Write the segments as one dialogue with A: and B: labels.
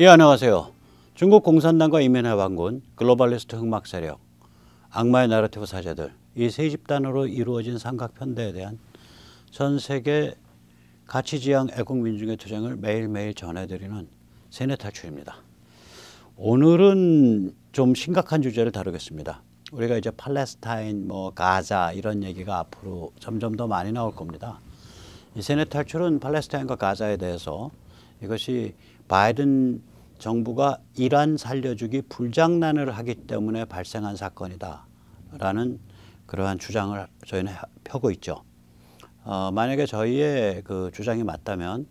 A: 예, 안녕하세요. 중국 공산당과 이민해 왕군, 글로벌리스트 흑막 세력, 악마의 나라티브 사제들 이 세 집단으로 이루어진 삼각편대에 대한 전 세계 가치지향 애국민중의 투쟁을 매일매일 전해드리는 세뇌탈출입니다. 오늘은 좀 심각한 주제를 다루겠습니다. 우리가 이제 팔레스타인, 뭐 가자 이런 얘기가 앞으로 점점 더 많이 나올 겁니다. 이 세뇌탈출은 팔레스타인과 가자에 대해서 이것이 바이든 정부가 이란 살려주기 불장난을 하기 때문에 발생한 사건이다라는 그러한 주장을 저희는 펴고 있죠. 어, 만약에 저희의 그 주장이 맞다면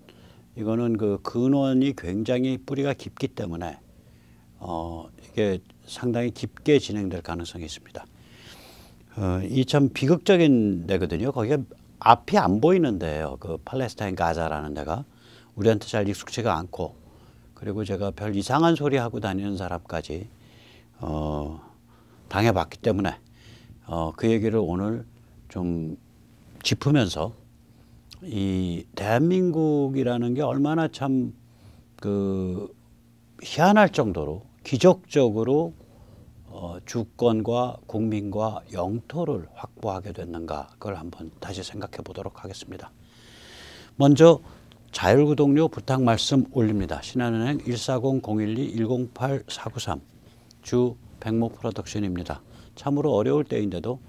A: 이거는 그 근원이 굉장히 뿌리가 깊기 때문에 어, 이게 상당히 깊게 진행될 가능성이 있습니다. 어, 이 참 비극적인 데거든요. 거기가 앞이 안 보이는데요. 그 팔레스타인 가자라는 데가 우리한테 잘 익숙치가 않고 그리고 제가 별 이상한 소리 하고 다니는 사람까지 어, 당해봤기 때문에 어, 그 얘기를 오늘 좀 짚으면서 이 대한민국이라는 게 얼마나 참그 희한할 정도로 기적적으로 어, 주권과 국민과 영토를 확보하게 됐는가 그걸 한번 다시 생각해 보도록 하겠습니다. 먼저 자율구독료 부탁 말씀 올립니다. 신한은행 1 4 0 0 1 2 1 0 8 3주 백모 프로덕션입니다. 참으로 어려울 때인데도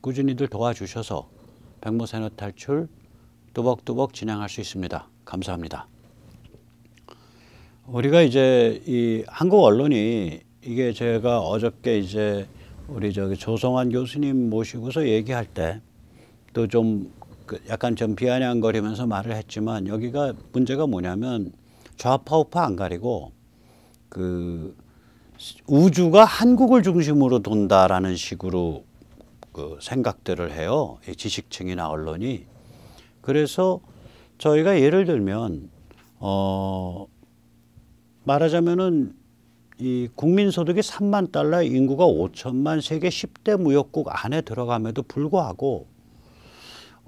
A: 꾸준히들 도와주셔서 백모 세너 탈출 뚜벅뚜벅 진행할 수 있습니다. 감사합니다. 우리가 이제 이 한국 언론이 이게 제가 어저께 이제 우리 저기 조성환 교수님 모시고서 얘기할 때또좀 그 약간 좀 비아냥거리면서 말을 했지만 여기가 문제가 뭐냐면 좌파 우파 안 가리고 그 우주가 한국을 중심으로 돈다라는 식으로 그 생각들을 해요. 이 지식층이나 언론이. 그래서 저희가 예를 들면 어 말하자면은 이 국민소득이 3만 달러 인구가 5천만 세계 10대 무역국 안에 들어감에도 불구하고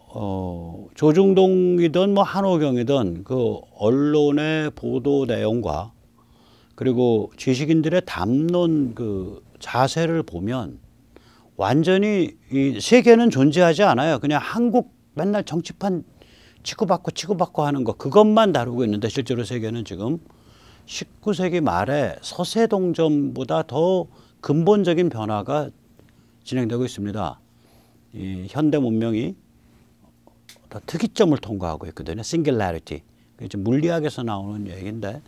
A: 어, 조중동이든 뭐 한호경이든 그 언론의 보도 내용과 그리고 지식인들의 담론 그 자세를 보면 완전히 이 세계는 존재하지 않아요. 그냥 한국 맨날 정치판 치고받고 치고받고 하는 거 그것만 다루고 있는데 실제로 세계는 지금 19세기 말에 서세 동전보다 더 근본적인 변화가 진행되고 있습니다. 이 현대 문명이 더 특이점을 통과하고 있거든요. 싱글라리티. 이제 물리학에서 나오는 얘기인데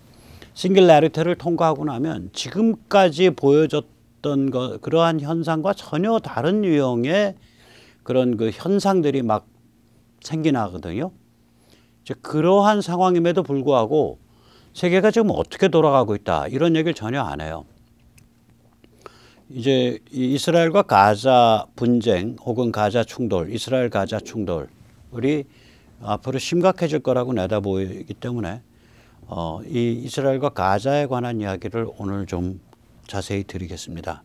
A: 싱글라리티를 통과하고 나면 지금까지 보여졌던 거, 그러한 현상과 전혀 다른 유형의 그런 그 현상들이 막 생기나거든요. 이제 그러한 상황임에도 불구하고 세계가 지금 어떻게 돌아가고 있다 이런 얘기를 전혀 안 해요. 이제 이스라엘과 가자 분쟁 혹은 가자 충돌, 이스라엘 가자 충돌 우리 앞으로 심각해질 거라고 내다보이기 때문에 어, 이 이스라엘과 가자에 관한 이야기를 오늘 좀 자세히 드리겠습니다.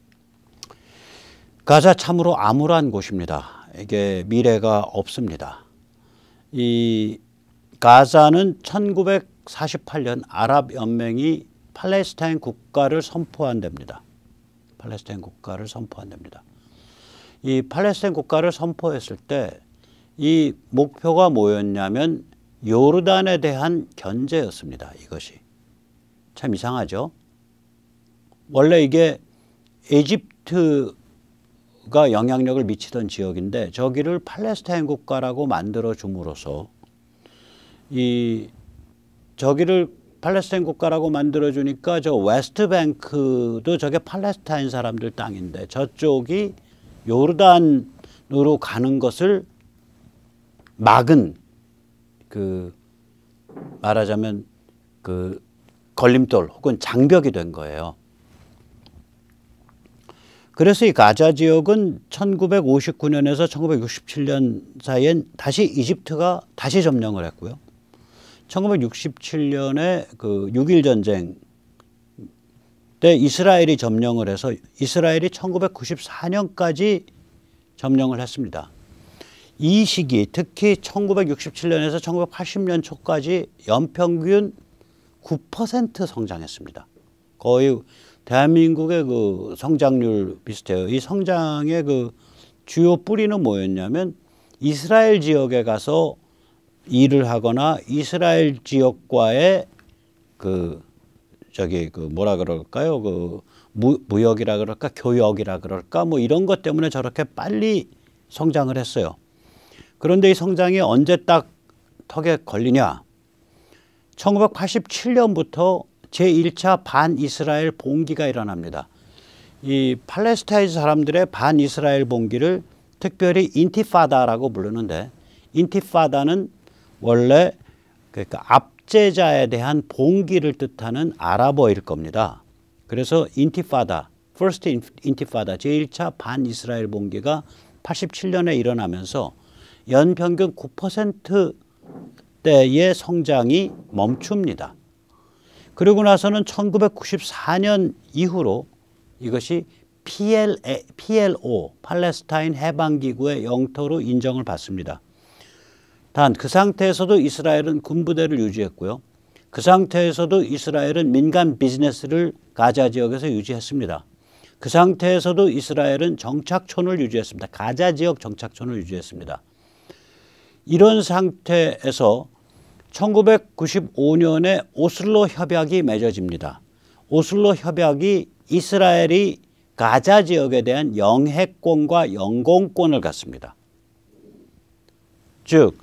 A: 가자 참으로 암울한 곳입니다. 이게 미래가 없습니다. 이 가자는 1948년 아랍연맹이 팔레스타인 국가를 선포한 답니다 팔레스타인 국가를 선포한 답니다이 팔레스타인 국가를 선포했을 때이 목표가 뭐였냐면 요르단에 대한 견제였습니다. 이것이. 참 이상하죠? 원래 이게 에집트가 영향력을 미치던 지역인데 저기를 팔레스타인 국가라고 만들어 줌으로써 이 저기를 팔레스타인 국가라고 만들어 주니까 저 웨스트뱅크도 저게 팔레스타인 사람들 땅인데 저쪽이 요르단으로 가는 것을 막은 그 말하자면 그 걸림돌 혹은 장벽이 된 거예요. 그래서 이 가자 지역은 1959년에서 1967년 사이엔 다시 이집트가 다시 점령을 했고요. 1967년에 그 6일 전쟁 때 이스라엘이 점령을 해서 이스라엘이 1994년까지 점령을 했습니다. 이 시기 특히 1967년에서 1980년 초까지 연평균 9% 성장했습니다. 거의 대한민국의 그 성장률 비슷해요. 이 성장의 그 주요 뿌리는 뭐였냐면 이스라엘 지역에 가서 일을 하거나 이스라엘 지역과의 그 저기 그 뭐라 그럴까요? 그 무, 무역이라 그럴까 교역이라 그럴까 뭐 이런 것 때문에 저렇게 빨리 성장을 했어요. 그런데 이 성장이 언제 딱 턱에 걸리냐? 1987년부터 제1차 반이스라엘 봉기가 일어납니다. 이 팔레스타인 사람들의 반이스라엘 봉기를 특별히 인티파다라고 부르는데 인티파다는 원래 그러니까 압제자에 대한 봉기를 뜻하는 아랍어일 겁니다. 그래서 인티파다, 퍼스트 인티파다, 제1차 반이스라엘 봉기가 87년에 일어나면서 연평균 9%대의 성장이 멈춥니다. 그리고 나서는 1994년 이후로 이것이 p l o 팔레스타인 해방기구의 영토로 인정을 받습니다. 단 그 상태에서도 이스라엘은 군부대를 유지했고요. 그 상태에서도 이스라엘은 민간 비즈니스를 가자 지역에서 유지했습니다. 그 상태에서도 이스라엘은 정착촌을 유지했습니다. 가자 지역 정착촌을 유지했습니다. 이런 상태에서 1995년에 오슬로 협약이 맺어집니다. 오슬로 협약이 이스라엘이 가자 지역에 대한 영해권과 영공권을 갖습니다. 즉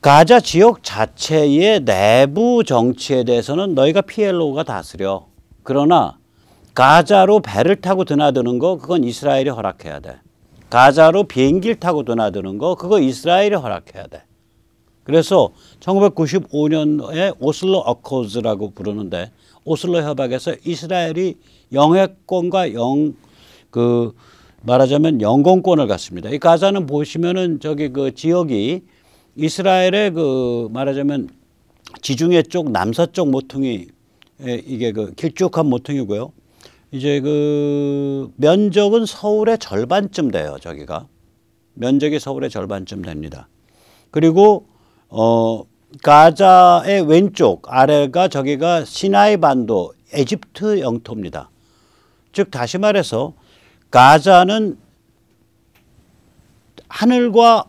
A: 가자 지역 자체의 내부 정치에 대해서는 너희가 PLO가 다스려. 그러나 가자로 배를 타고 드나드는 거 그건 이스라엘이 허락해야 돼. 가자로 비행기를 타고 드나드는 거 그거 이스라엘이 허락해야 돼. 그래서 1995년에 오슬로 어코즈라고 부르는데 오슬로 협약에서 이스라엘이 영해권과 영 그 말하자면 영공권을 갖습니다. 이 가자는 보시면은 저기 그 지역이 이스라엘의 그 말하자면 지중해 쪽 남서쪽 모퉁이 이게 그 길쭉한 모퉁이고요. 이제 그 면적은 서울의 절반쯤 돼요. 저기가 면적이 서울의 절반쯤 됩니다. 그리고 어 가자의 왼쪽 아래가 저기가 시나이 반도 에집트 영토입니다. 즉 다시 말해서 가자는 하늘과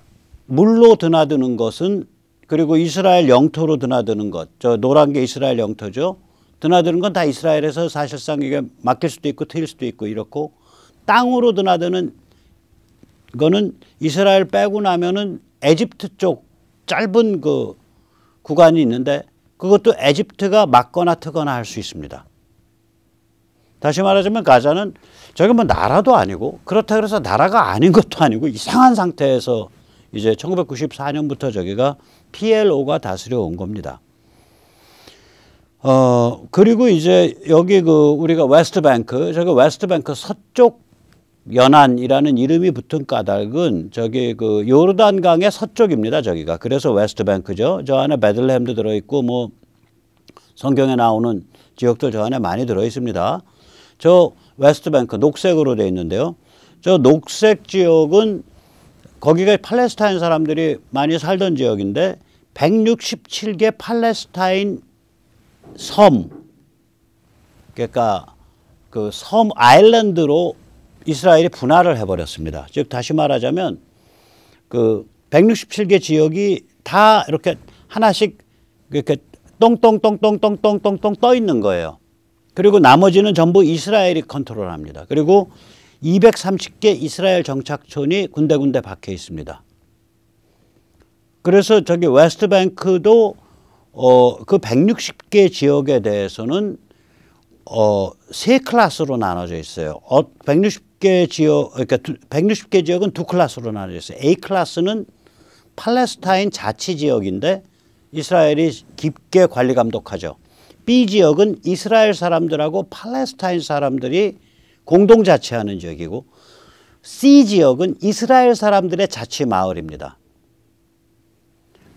A: 물로 드나드는 것은 그리고 이스라엘 영토로 드나드는 것. 저 노란 게 이스라엘 영토죠. 드나드는 건 다 이스라엘에서 사실상 이게 막힐 수도 있고 트일 수도 있고 이렇고 땅으로 드나드는 거는 이스라엘 빼고 나면은 에집트 쪽 짧은 그 구간이 있는데 그것도 에집트가 막거나 트거나 할 수 있습니다. 다시 말하자면 가자는 저게 뭐 나라도 아니고 그렇다 그래서 나라가 아닌 것도 아니고 이상한 상태에서 이제 1994년부터 저기가 PLO가 다스려 온 겁니다. 어, 그리고 이제 여기 그 우리가 웨스트뱅크, 저기 웨스트뱅크 서쪽 연안이라는 이름이 붙은 까닭은 저기 그 요르단강의 서쪽입니다. 저기가. 그래서 웨스트뱅크죠. 저 안에 베들레헴도 들어있고 뭐 성경에 나오는 지역들 저 안에 많이 들어있습니다. 저 웨스트뱅크 녹색으로 되어 있는데요. 저 녹색 지역은 거기가 팔레스타인 사람들이 많이 살던 지역인데 167개 팔레스타인 섬 그러니까 그 섬 아일랜드로 이스라엘이 분할을 해버렸습니다. 즉 다시 말하자면 그 167개 지역이 다 이렇게 하나씩 이렇게 똥똥똥똥똥똥똥똥 떠 있는 거예요. 그리고 나머지는 전부 이스라엘이 컨트롤합니다. 그리고 230개 이스라엘 정착촌이 군데군데 박혀 있습니다. 그래서 저기 웨스트뱅크도 어, 그 160개 지역에 대해서는 어, 세클라스로 나눠져 있어요. 어, 160개 지역, 그러니까 두, 160개 지역은 두 클래스로 나눠져 있어요. A 클래스는 팔레스타인 자치 지역인데 이스라엘이 깊게 관리 감독하죠. B 지역은 이스라엘 사람들하고 팔레스타인 사람들이 공동 자치하는 지역이고 C 지역은 이스라엘 사람들의 자치 마을입니다.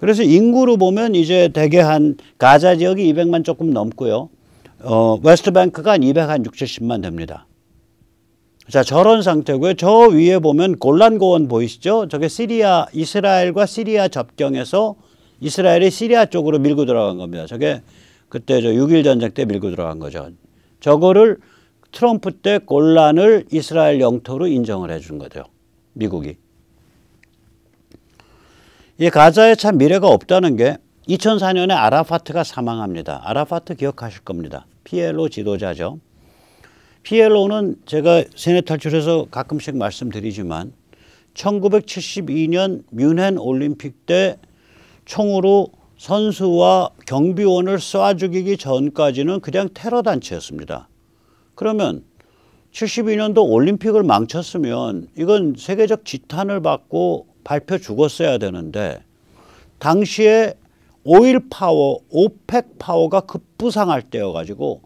A: 그래서 인구로 보면 이제 대개 한 가자 지역이 200만 조금 넘고요. 어, 웨스트뱅크가 한2 6, 0만 됩니다. 자, 저런 상태고요. 저 위에 보면 골란고원 보이시죠? 저게 시리아, 이스라엘과 시리아 접경에서 이스라엘이 시리아 쪽으로 밀고 들어간 겁니다. 저게 그때 저 6일 전쟁 때 밀고 들어간 거죠. 저거를 트럼프 때 골란을 이스라엘 영토로 인정을 해 준 거죠. 미국이. 이 가자에 참 미래가 없다는 게 2004년에 아라파트가 사망합니다. 아라파트 기억하실 겁니다. PLO 지도자죠. PLO는 제가 세뇌 탈출해서 가끔씩 말씀드리지만 1972년 뮌헨 올림픽 때 총으로 선수와 경비원을 쏴 죽이기 전까지는 그냥 테러 단체였습니다. 그러면 72년도 올림픽을 망쳤으면 이건 세계적 지탄을 받고 발표 죽었어야 되는데 당시에 오일 파워, 오펙 파워가 급부상할 때여가지고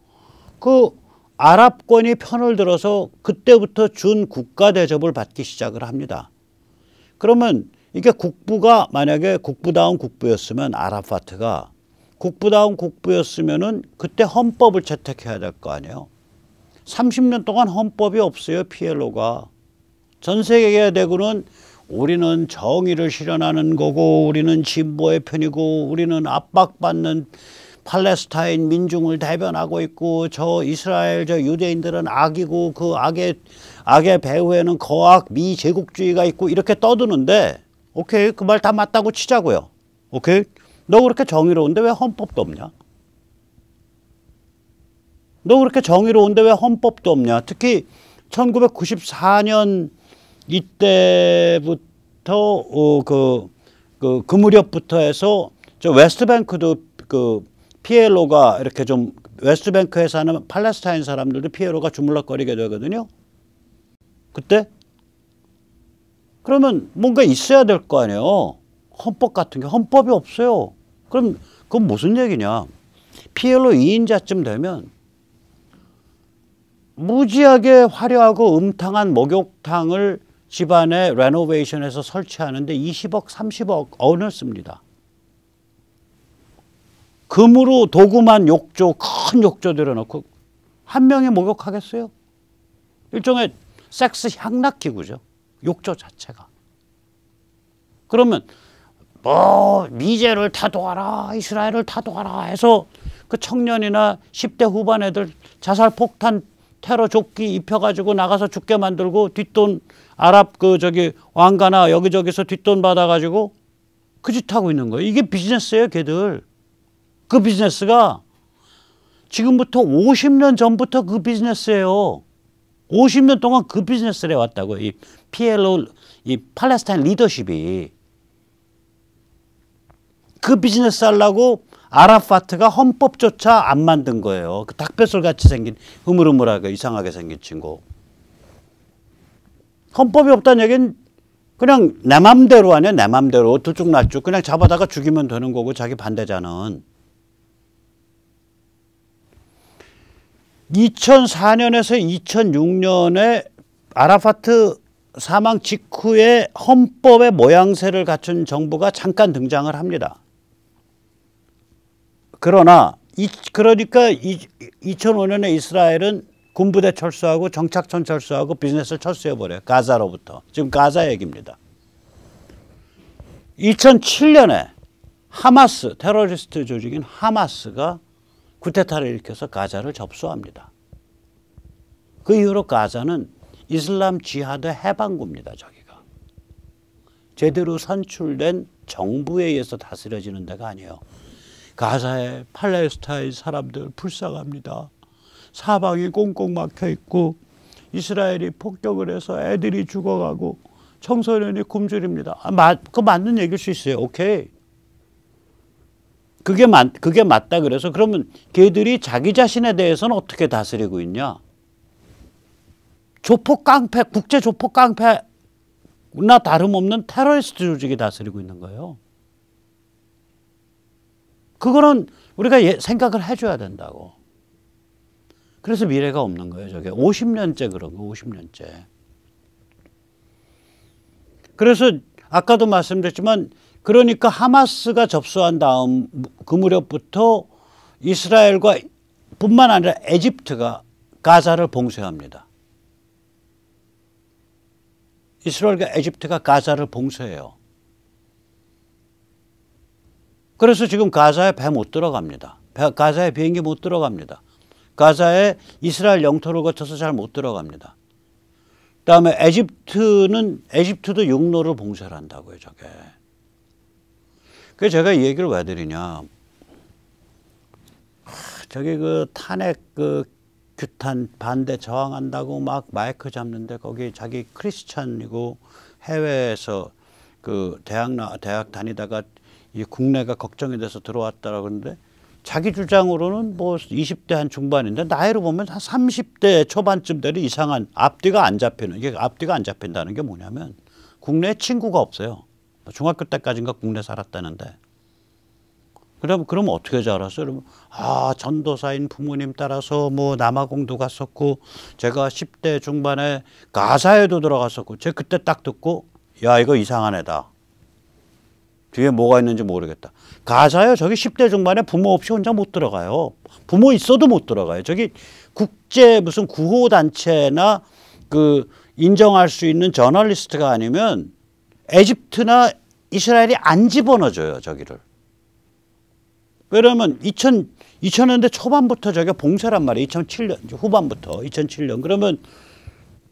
A: 그 아랍권이 편을 들어서 그때부터 준 국가 대접을 받기 시작을 합니다. 그러면 이게 국부가 만약에 국부다운 국부였으면 아랍파트가 국부다운 국부였으면은 그때 헌법을 채택해야 될 거 아니에요. 30년 동안 헌법이 없어요, 피엘로가. 전 세계 대구는 우리는 정의를 실현하는 거고 우리는 진보의 편이고 우리는 압박받는 팔레스타인 민중을 대변하고 있고 저 이스라엘 저 유대인들은 악이고 그 악의 악의 배후에는 거악 미제국주의가 있고 이렇게 떠드는데 오케이 그 말 다 맞다고 치자고요. 오케이 너 그렇게 정의로운데 왜 헌법도 없냐? 너 그렇게 정의로운데 왜 헌법도 없냐? 특히 1994년 이때부터 어, 그, 그, 그 무렵부터 해서 저 웨스트뱅크도 그 피에로가 이렇게 좀 웨스트뱅크에 사는 팔레스타인 사람들도 피에로가 주물럭거리게 되거든요. 그때 그러면 뭔가 있어야 될 거 아니에요. 헌법 같은 게 헌법이 없어요. 그럼 그건 무슨 얘기냐? 피에로 2인자쯤 되면 무지하게 화려하고 음탕한 목욕탕을 집안에 레노베이션해서 설치하는데 20억, 30억 원을 씁니다. 금으로 도구만 욕조, 큰 욕조 들여놓고 한 명이 목욕하겠어요? 일종의 섹스 향락기구죠. 욕조 자체가. 그러면 뭐 미제를 타도하라, 이스라엘을 타도하라 해서 그 청년이나 10대 후반 애들 자살폭탄 테러 조끼 입혀가지고 나가서 죽게 만들고 뒷돈 아랍 그 저기 왕가나 여기저기서 뒷돈 받아가지고 그 짓 하고 있는 거예요. 이게 비즈니스예요, 걔들. 그 비즈니스가 지금부터 50년 전부터 그 비즈니스예요. 50년 동안 그 비즈니스를 해왔다고요. 이 PLO, 이 팔레스타인 리더십이. 그 비즈니스 하려고 아라파트가 헌법조차 안 만든 거예요. 그 닭뱃살 같이 생긴 흐물흐물하게 이상하게 생긴 친구. 헌법이 없다는 얘기는 그냥 내 맘대로 아니내 맘대로 들쭉날쭉 그냥 잡아다가 죽이면 되는 거고 자기 반대자는 2004년에서 2006년에 아라파트 사망 직후에 헌법의 모양새를 갖춘 정부가 잠깐 등장을 합니다. 그러나 이, 그러니까 이, 2005년에 이스라엘은 군부대 철수하고 정착촌 철수하고 비즈니스를 철수해버려요. 가자로부터. 지금 가자 얘기입니다. 2007년에 하마스, 테러리스트 조직인 하마스가 구테타를 일으켜서 가자를 접수합니다. 그 이후로 가자는 이슬람 지하드 해방구입니다, 저기가. 제대로 선출된 정부에 의해서 다스려지는 데가 아니에요. 가사에 팔레스타인 사람들 불쌍합니다. 사방이 꽁꽁 막혀 있고 이스라엘이 폭격을 해서 애들이 죽어가고 청소년이 굶주립니다. 아, 맞, 그 맞는 얘기일 수 있어요. 오케이. 그게 맞, 그게 맞다 그래서 그러면 걔들이 자기 자신에 대해서는 어떻게 다스리고 있냐? 조폭 깡패, 국제 조폭 깡패나 다름없는 테러리스트 조직이 다스리고 있는 거예요. 그거는 우리가 예, 생각을 해줘야 된다고. 그래서 미래가 없는 거예요, 저게. 50년째 그런 거, 50년째. 그래서 아까도 말씀드렸지만 그러니까 하마스가 접수한 다음 그 무렵부터 이스라엘과 뿐만 아니라 에집트가 가자를 봉쇄합니다. 이스라엘과 에집트가 가자를 봉쇄해요. 그래서 지금 가사에배 못 들어갑니다. 가사에 비행기 못 들어갑니다. 가사에 이스라엘 영토를 거쳐서 잘 못 들어갑니다. 그다음에 에집트는 에집트도 육로를 봉쇄를 한다고요, 저게. 그 제가 이 얘기를 왜 드리냐? 저기 그 탄핵 그 규탄 반대 저항한다고 막 마이크 잡는데 거기 자기 크리스찬이고 해외에서 그 대학 나 대학 다니다가 이 국내가 걱정이 돼서 들어왔다라고 그러는데 자기 주장으로는 뭐 20대 한 중반인데 나이로 보면 한 30대 초반쯤 되는 이상한 앞뒤가 안 잡히는 이게 앞뒤가 안 잡힌다는 게 뭐냐면 국내에 친구가 없어요. 뭐 중학교 때까지인가 국내 살았다는데 그럼 그럼 어떻게 자랐어요? 그러면 아 전도사인 부모님 따라서 뭐 남아공도 갔었고 제가 10대 중반에 가사에도 들어갔었고 제가 그때 딱 듣고 야 이거 이상한 애다. 뒤에 뭐가 있는지 모르겠다. 가사요. 저기 10대 중반에 부모 없이 혼자 못 들어가요. 부모 있어도 못 들어가요. 저기 국제 무슨 구호단체나 그 인정할 수 있는 저널리스트가 아니면 에집트나 이스라엘이 안 집어넣어줘요. 저기를. 왜냐면 2000, 2000년대 초반부터 저게 봉쇄란 말이에요. 2007년 후반부터 2007년. 그러면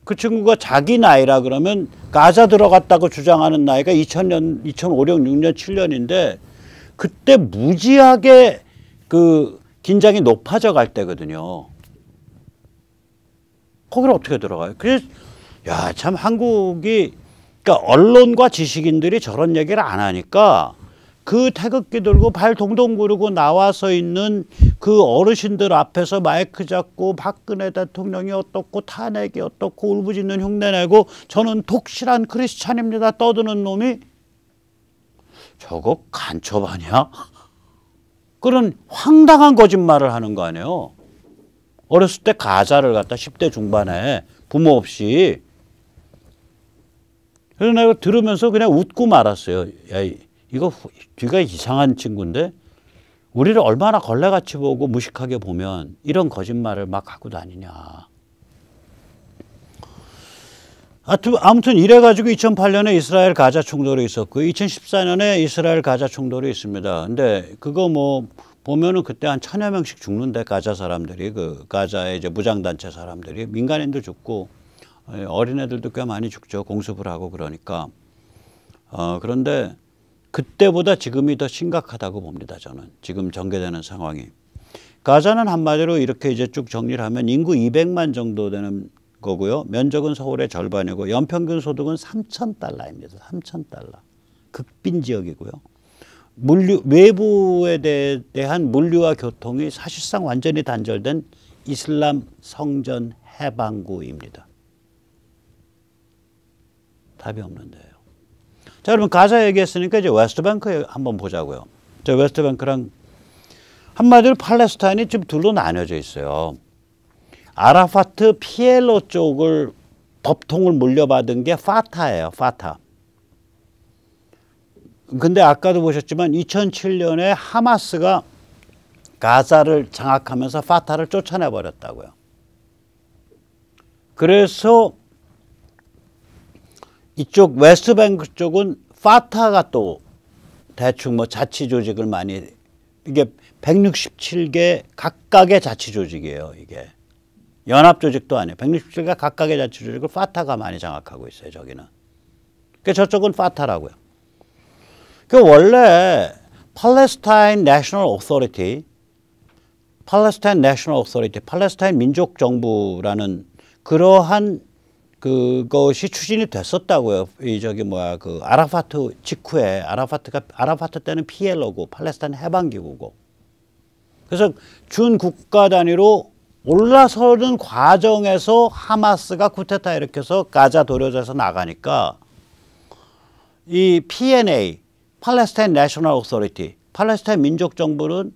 A: 그 친구가 자기 나이라 그러면 가자 들어갔다고 주장하는 나이가 2000년, 2005, 년 6년, 7년인데 그때 무지하게 그 긴장이 높아져 갈 때거든요. 거기를 어떻게 들어가요? 그래서 야, 참 한국이 그러니까 언론과 지식인들이 저런 얘기를 안 하니까 그 태극기 들고 발 동동 구르고 나와서 있는 그 어르신들 앞에서 마이크 잡고 박근혜 대통령이 어떻고 탄핵이 어떻고 울부짖는 흉내내고 저는 독실한 크리스찬입니다 떠드는 놈이 저거 간첩 아니야? 그런 황당한 거짓말을 하는 거 아니에요. 어렸을 때 가자를 갖다 10대 중반에 부모 없이 그래서 내가 들으면서 그냥 웃고 말았어요. 야이 이거 뒤가 이상한 친구인데 우리를 얼마나 걸레같이 보고 무식하게 보면 이런 거짓말을 막 하고 다니냐. 아무튼 이래가지고 2008년에 이스라엘 가자 충돌이 있었고 2014년에 이스라엘 가자 충돌이 있습니다. 근데 그거 뭐 보면은 그때 한 천여 명씩 죽는데 가자 사람들이 그 가자의 이제 무장단체 사람들이 민간인도 죽고 예, 어린애들도 꽤 많이 죽죠. 공습을 하고 그러니까. 어, 그런데 그때보다 지금이 더 심각하다고 봅니다. 저는 지금 전개되는 상황이. 가자는 한마디로 이렇게 이제 쭉 정리를 하면 인구 200만 정도 되는 거고요. 면적은 서울의 절반이고 연평균 소득은 3천 달러입니다. 3천 달러. 극빈 지역이고요. 물류 외부에 대, 한 물류와 교통이 사실상 완전히 단절된 이슬람 성전 해방구입니다. 답이 없는데요. 자, 여러분 가사 얘기했으니까 이제 웨스트뱅크 한번 보자고요. 저 웨스트뱅크랑 한마디로 팔레스타인이 지금 둘로 나뉘어져 있어요. 아라파트 피엘로 쪽을 법통을 물려받은 게 파타예요. 파타. 근데 아까도 보셨지만 2007년에 하마스가 가자를 장악하면서 파타를 쫓아내 버렸다고요. 그래서 이쪽 웨스트뱅크 쪽은 파타가 또 대충 뭐 자치 조직을 많이 이게 167개 각각의 자치 조직이에요, 이게. 연합 조직도 아니에요. 167개 각각의 자치 조직을 파타가 많이 장악하고 있어요, 저기는. 그 저쪽은 파타라고요. 그 원래 팔레스타인 내셔널 오토리티 팔레스타인 내셔널 오토리티 팔레스타인 민족 정부라는 그러한 그것이 추진이 됐었다고요. 이 저기 뭐야 그 아라파트 직후에 아라파트가 아라파트 때는 피엘로고 팔레스타인 해방기구고. 그래서 준 국가 단위로 올라서는 과정에서 하마스가 쿠데타 일으켜서 가자 도려져서 나가니까 이 PNA 팔레스타인 내셔널 오토리티 팔레스타인 민족 정부는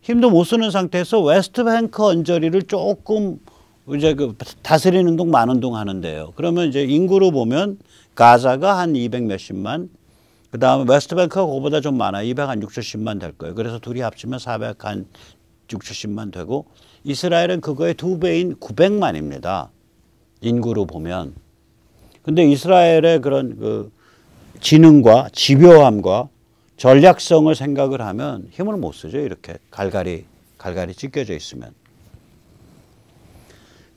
A: 힘도 못 쓰는 상태에서 웨스트뱅크 언저리를 조금 이제 그 다스리는 동 많은 동 하는데요. 그러면 이제 인구로 보면 가자가 한 200 몇십만, 그 다음에 웨스트뱅크가 그거보다 좀 많아. 200 한 670만 될 거예요. 그래서 둘이 합치면 400 한 670만 되고 이스라엘은 그거의 두 배인 900만입니다. 인구로 보면. 근데 이스라엘의 그런 그 지능과 집요함과 전략성을 생각을 하면 힘을 못 쓰죠. 이렇게 갈갈이 갈갈이 찢겨져 있으면.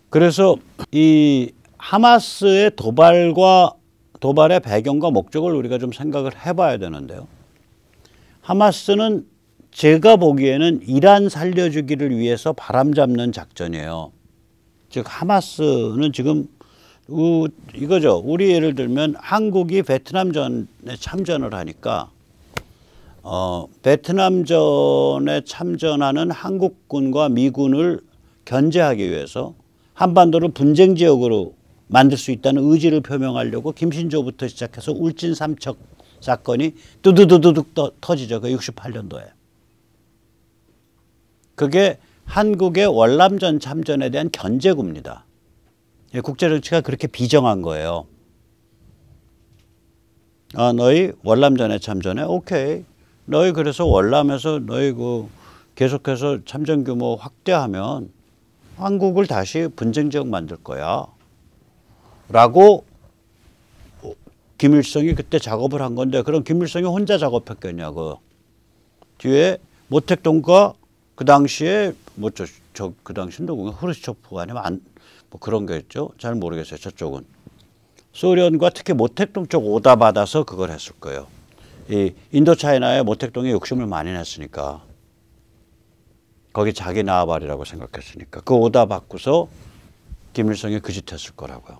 A: 그래서 이 하마스의 도발과 도발의 배경과 목적을 우리가 좀 생각을 해봐야 되는데요. 하마스는 제가 보기에는 이란 살려주기를 위해서 바람 잡는 작전이에요. 즉 하마스는 지금 우, 이거죠. 우리 예를 들면 한국이 베트남전에 참전을 하니까 어, 베트남전에 참전하는 한국군과 미군을 견제하기 위해서 한반도를 분쟁 지역으로 만들 수 있다는 의지를 표명하려고 김신조부터 시작해서 울진 삼척 사건이 두두두두둑 터지죠. 그 68년도에. 그게 한국의 월남전 참전에 대한 견제구입니다. 예, 국제정치가 그렇게 비정한 거예요. 아, 너희 월남전에 참전해? 오케이. 너희 그래서 월남에서 너희 그 계속해서 참전 규모 확대하면 한국을 다시 분쟁지역 만들 거야. 라고 김일성이 그때 작업을 한 건데 그럼 김일성이 혼자 작업했겠냐고. 그. 뒤에 모택동과 그 당시에 뭐저저그 당시 누구가 흐르시초프가 아니면 안뭐 그런 거였죠. 잘 모르겠어요. 저쪽은 소련과 특히 모택동 쪽 오다 받아서 그걸 했을 거예요. 이 인도차이나에 모택동에 욕심을 많이 냈으니까. 거기 자기 나발이라고 생각했으니까 그 오다 받고서 김일성이 그 짓했을 거라고요.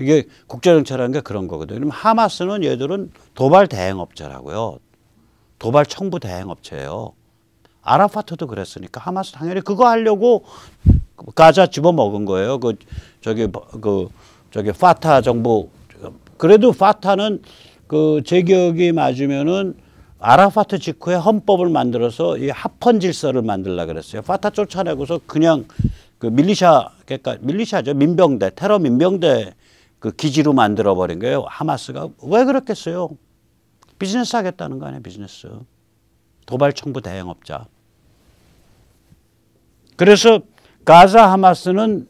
A: 이게 국제정치라는 게 그런 거거든요. 그럼 하마스는 얘들은 도발 대행업자라고요. 도발 청부 대행업체예요. 아라파트도 그랬으니까 하마스 당연히 그거 하려고 가자 집어 먹은 거예요. 그 저기 그 저기 파타 정부 그래도 파타는 그제 기억이 맞으면은 아라파트 직후에 헌법을 만들어서 이 합헌 질서를 만들라 그랬어요. 파타 쫓아내고서 그냥 그 밀리샤 그러니까 밀리샤죠 민병대 테러 민병대 그 기지로 만들어 버린 거예요. 하마스가 왜 그렇겠어요? 비즈니스 하겠다는 거 아니에요, 비즈니스. 도발 청부 대행업자. 그래서 가자 하마스는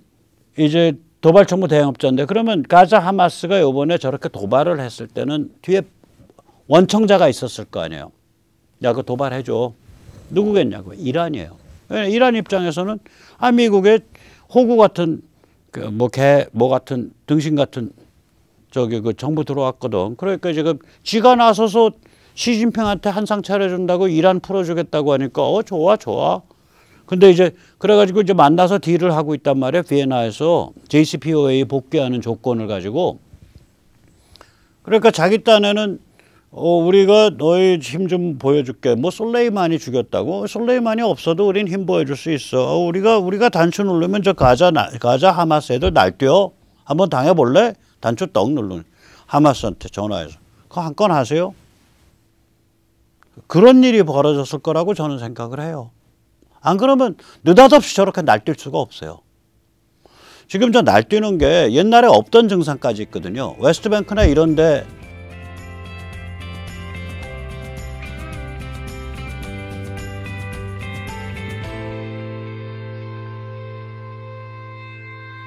A: 이제 도발 청부 대행업자인데 그러면 가자 하마스가 요번에 저렇게 도발을 했을 때는 뒤에 원청자가 있었을 거 아니에요. 야, 그 도발해줘. 누구겠냐고 이란이에요. 이란 입장에서는 아, 미국의 호구 같은 그뭐 개, 뭐 같은 등신 같은 저기 그 정부 들어왔거든. 그러니까 지금 지가 나서서 시진핑한테 한 상 차려준다고 이란 풀어주겠다고 하니까 어 좋아 좋아. 근데 이제 그래가지고 이제 만나서 딜을 하고 있단 말이야 비엔나에서 JCPOA 복귀하는 조건을 가지고. 그러니까 자기 딴에는 어, 우리가 너희 힘 좀 보여줄게. 뭐 솔레이만이 죽였다고? 솔레이만이 없어도 우린 힘 보여줄 수 있어. 어, 우리가 우리가 단추 누르면 저 가자 나, 가자 하마스 애들 날뛰어. 한번 당해볼래? 단추 떡 누르는 하마스한테 전화해서 그거 한 건 하세요. 그런 일이 벌어졌을 거라고 저는 생각을 해요. 안 그러면 느닷없이 저렇게 날뛸 수가 없어요. 지금 저 날뛰는 게 옛날에 없던 증상까지 있거든요. 웨스트뱅크나 이런데